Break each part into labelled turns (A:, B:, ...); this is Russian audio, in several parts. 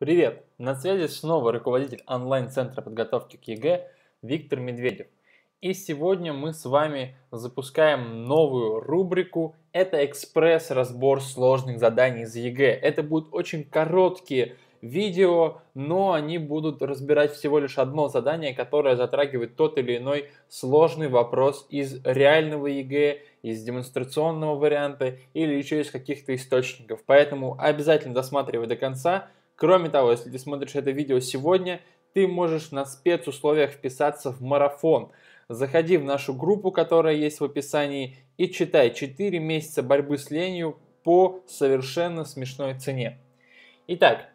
A: Привет! На связи снова руководитель онлайн-центра подготовки к ЕГЭ Виктор Медведев. И сегодня мы с вами запускаем новую рубрику. Это экспресс-разбор сложных заданий из ЕГЭ. Это будут очень короткие видео, но они будут разбирать всего лишь одно задание, которое затрагивает тот или иной сложный вопрос из реального ЕГЭ, из демонстрационного варианта или еще из каких-то источников. Поэтому обязательно досматривай до конца – Кроме того, если ты смотришь это видео сегодня, ты можешь на спецусловиях вписаться в марафон. Заходи в нашу группу, которая есть в описании, и читай 4 месяца борьбы с ленью по совершенно смешной цене. Итак,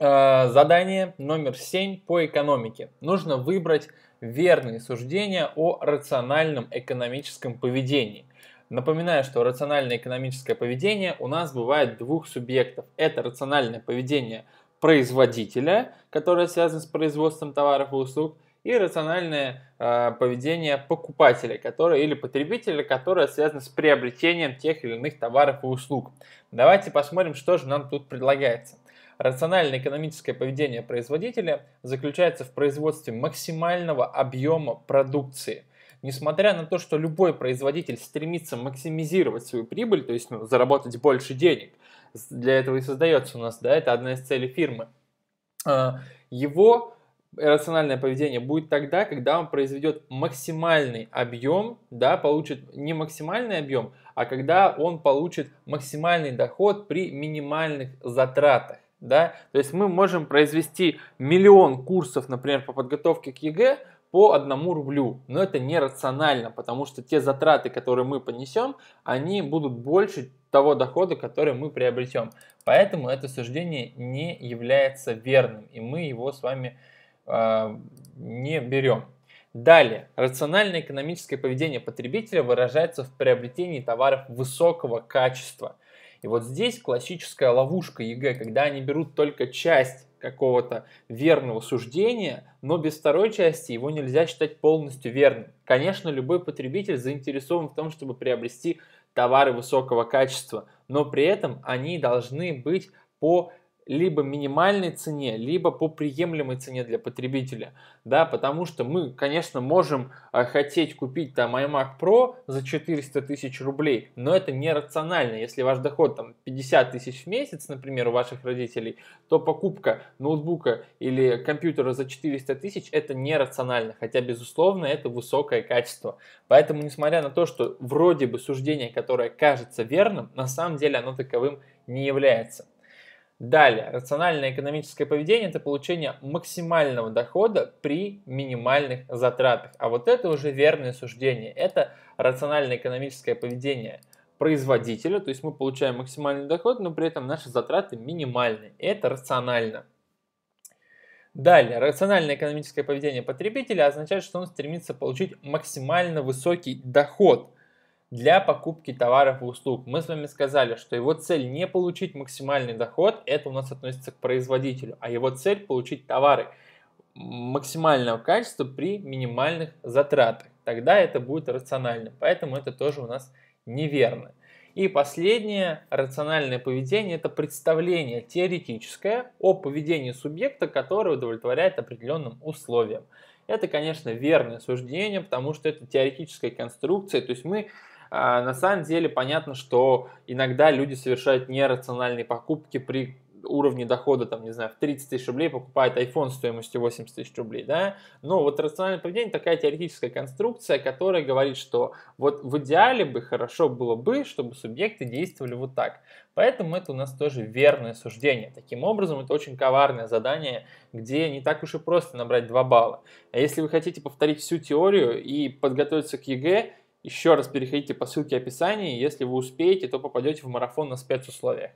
A: э, задание номер 7 по экономике. Нужно выбрать верные суждения о рациональном экономическом поведении. Напоминаю, что рациональное экономическое поведение у нас бывает двух субъектов. Это рациональное поведение производителя, которое связано с производством товаров и услуг, и рациональное э, поведение покупателя которое, или потребителя, которое связано с приобретением тех или иных товаров и услуг. Давайте посмотрим, что же нам тут предлагается. Рациональное экономическое поведение производителя заключается в производстве максимального объема продукции – несмотря на то, что любой производитель стремится максимизировать свою прибыль, то есть ну, заработать больше денег, для этого и создается у нас, да, это одна из целей фирмы, а, его рациональное поведение будет тогда, когда он произведет максимальный объем, да, получит не максимальный объем, а когда он получит максимальный доход при минимальных затратах. Да? То есть мы можем произвести миллион курсов, например, по подготовке к ЕГЭ, по одному рублю. Но это не рационально, потому что те затраты, которые мы понесем, они будут больше того дохода, который мы приобретем. Поэтому это суждение не является верным, и мы его с вами э, не берем. Далее, рациональное экономическое поведение потребителя выражается в приобретении товаров высокого качества – и вот здесь классическая ловушка ЕГЭ, когда они берут только часть какого-то верного суждения, но без второй части его нельзя считать полностью верным. Конечно, любой потребитель заинтересован в том, чтобы приобрести товары высокого качества, но при этом они должны быть по либо минимальной цене, либо по приемлемой цене для потребителя, да, потому что мы, конечно, можем а, хотеть купить там iMac Pro за 400 тысяч рублей, но это нерационально, если ваш доход там 50 тысяч в месяц, например, у ваших родителей, то покупка ноутбука или компьютера за 400 тысяч это нерационально, хотя, безусловно, это высокое качество. Поэтому, несмотря на то, что вроде бы суждение, которое кажется верным, на самом деле оно таковым не является. Далее, рациональное экономическое поведение – это получение максимального дохода при минимальных затратах. А вот это уже верное суждение. Это рациональное экономическое поведение производителя, то есть мы получаем максимальный доход, но при этом наши затраты минимальны. Это рационально. Далее, рациональное экономическое поведение потребителя означает, что он стремится получить максимально высокий доход – для покупки товаров и услуг. Мы с вами сказали, что его цель не получить максимальный доход, это у нас относится к производителю, а его цель получить товары максимального качества при минимальных затратах. Тогда это будет рационально, поэтому это тоже у нас неверно. И последнее рациональное поведение – это представление теоретическое о поведении субъекта, который удовлетворяет определенным условиям. Это, конечно, верное суждение, потому что это теоретическая конструкция, то есть мы а на самом деле понятно, что иногда люди совершают нерациональные покупки при уровне дохода, там, не знаю, в 30 тысяч рублей покупает iPhone стоимостью 80 тысяч рублей, да, но ну, вот рациональное поведение такая теоретическая конструкция, которая говорит, что вот в идеале бы хорошо было бы, чтобы субъекты действовали вот так. Поэтому это у нас тоже верное суждение. Таким образом, это очень коварное задание, где не так уж и просто набрать 2 балла. А если вы хотите повторить всю теорию и подготовиться к ЕГЭ, еще раз переходите по ссылке в описании, если вы успеете, то попадете в марафон на спецусловиях.